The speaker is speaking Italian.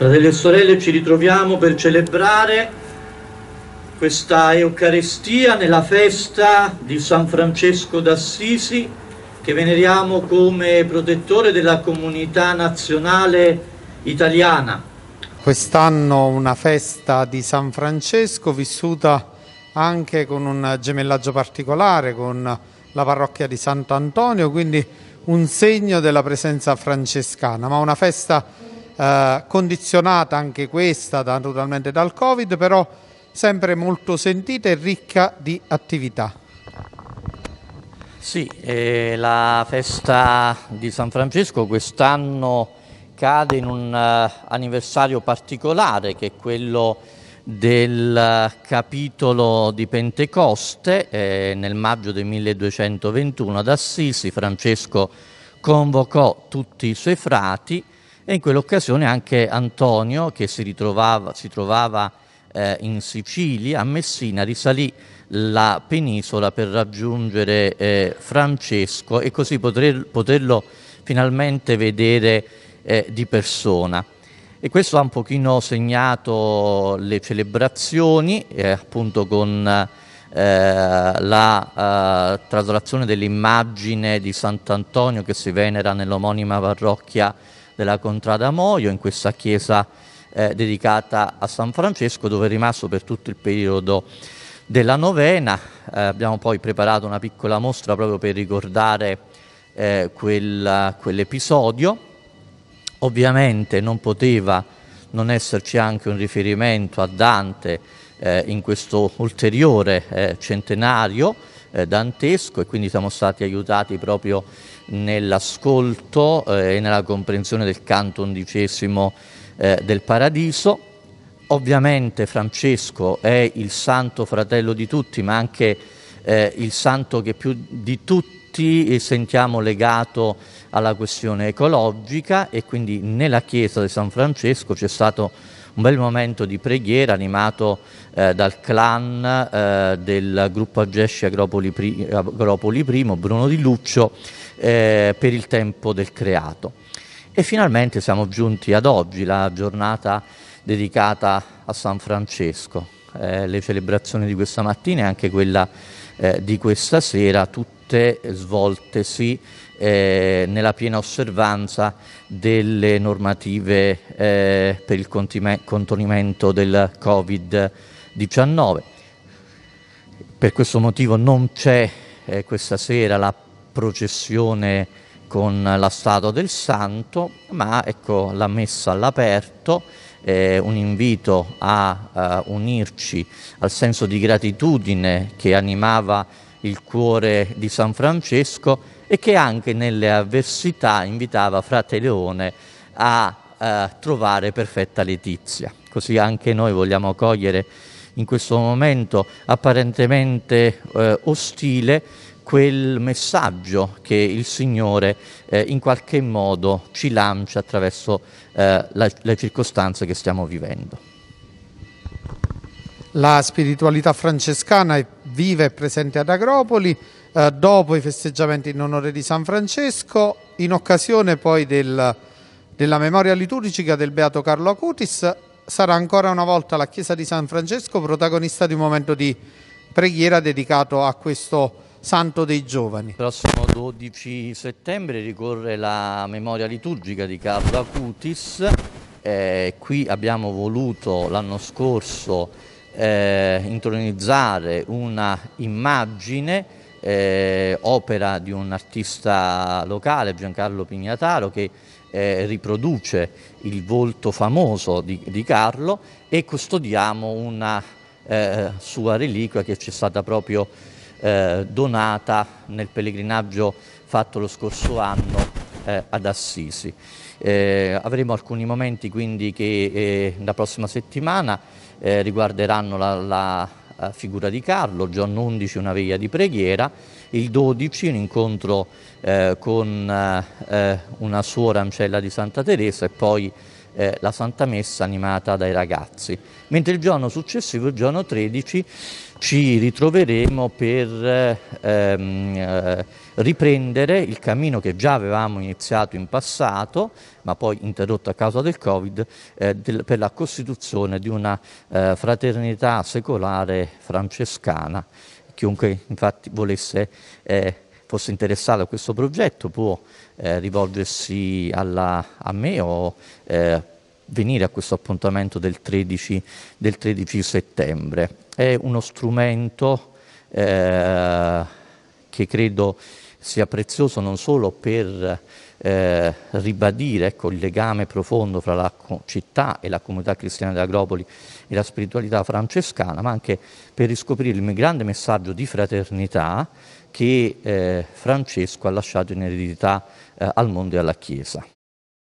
Fratelli e sorelle, ci ritroviamo per celebrare questa Eucaristia nella festa di San Francesco d'Assisi, che veneriamo come protettore della comunità nazionale italiana. Quest'anno una festa di San Francesco vissuta anche con un gemellaggio particolare, con la parrocchia di Sant'Antonio, quindi un segno della presenza francescana, ma una festa eh, condizionata anche questa da, totalmente dal Covid, però sempre molto sentita e ricca di attività. Sì, eh, la festa di San Francesco quest'anno cade in un uh, anniversario particolare che è quello del uh, capitolo di Pentecoste eh, nel maggio del 1221 ad Assisi Francesco convocò tutti i suoi frati e in quell'occasione anche Antonio, che si, ritrovava, si trovava eh, in Sicilia, a Messina, risalì la penisola per raggiungere eh, Francesco e così poter, poterlo finalmente vedere eh, di persona. E questo ha un pochino segnato le celebrazioni, eh, appunto con eh, la eh, traslazione dell'immagine di Sant'Antonio che si venera nell'omonima parrocchia della Contrada Moio, in questa chiesa eh, dedicata a San Francesco, dove è rimasto per tutto il periodo della novena. Eh, abbiamo poi preparato una piccola mostra proprio per ricordare eh, quel, quell'episodio. Ovviamente non poteva non esserci anche un riferimento a Dante eh, in questo ulteriore eh, centenario eh, dantesco e quindi siamo stati aiutati proprio nell'ascolto eh, e nella comprensione del canto undicesimo eh, del Paradiso. Ovviamente Francesco è il santo fratello di tutti, ma anche eh, il santo che più di tutti sentiamo legato alla questione ecologica e quindi nella chiesa di San Francesco c'è stato un bel momento di preghiera animato eh, dal clan eh, del gruppo Agesci Agropoli, Pri Agropoli I, Bruno Di Luccio, eh, per il tempo del creato. E finalmente siamo giunti ad oggi, la giornata dedicata a San Francesco. Eh, le celebrazioni di questa mattina e anche quella eh, di questa sera, tutte tutte svoltesi eh, nella piena osservanza delle normative eh, per il contenimento del Covid-19. Per questo motivo non c'è eh, questa sera la processione con la statua del santo, ma ecco la messa all'aperto, eh, un invito a, a eh, unirci al senso di gratitudine che animava il cuore di San Francesco e che anche nelle avversità invitava Frate Leone a eh, trovare perfetta letizia. Così anche noi vogliamo cogliere in questo momento apparentemente eh, ostile quel messaggio che il Signore eh, in qualche modo ci lancia attraverso eh, la, le circostanze che stiamo vivendo. La spiritualità francescana è viva e presente ad Agropoli eh, dopo i festeggiamenti in onore di San Francesco, in occasione poi del, della memoria liturgica del Beato Carlo Acutis, sarà ancora una volta la Chiesa di San Francesco protagonista di un momento di preghiera dedicato a questo santo dei giovani. Il prossimo 12 settembre ricorre la memoria liturgica di Carlo Acutis, eh, qui abbiamo voluto l'anno scorso eh, intronizzare una immagine eh, opera di un artista locale, Giancarlo Pignataro, che eh, riproduce il volto famoso di, di Carlo e custodiamo una eh, sua reliquia che ci è stata proprio eh, donata nel pellegrinaggio fatto lo scorso anno eh, ad Assisi. Eh, avremo alcuni momenti quindi che la prossima settimana eh, riguarderanno la, la, eh, figura di Carlo, giorno 11 una veglia di preghiera, il 12 un incontro eh, con eh, eh, una suora ancella di Santa Teresa e poi eh, la Santa Messa animata dai ragazzi. Mentre il giorno successivo, il giorno 13, ci ritroveremo per eh, ehm, eh, riprendere il cammino che già avevamo iniziato in passato, ma poi interrotto a causa del Covid, eh, del, per la costituzione di una eh, fraternità secolare francescana. Chiunque infatti volesse eh, fosse interessato a questo progetto può eh, rivolgersi alla, a me o eh, venire a questo appuntamento del 13, del 13 settembre. È uno strumento eh, che credo sia prezioso non solo per eh, ribadire ecco, il legame profondo fra la città e la comunità cristiana di Agropoli e la spiritualità francescana, ma anche per riscoprire il grande messaggio di fraternità che eh, Francesco ha lasciato in eredità eh, al mondo e alla Chiesa.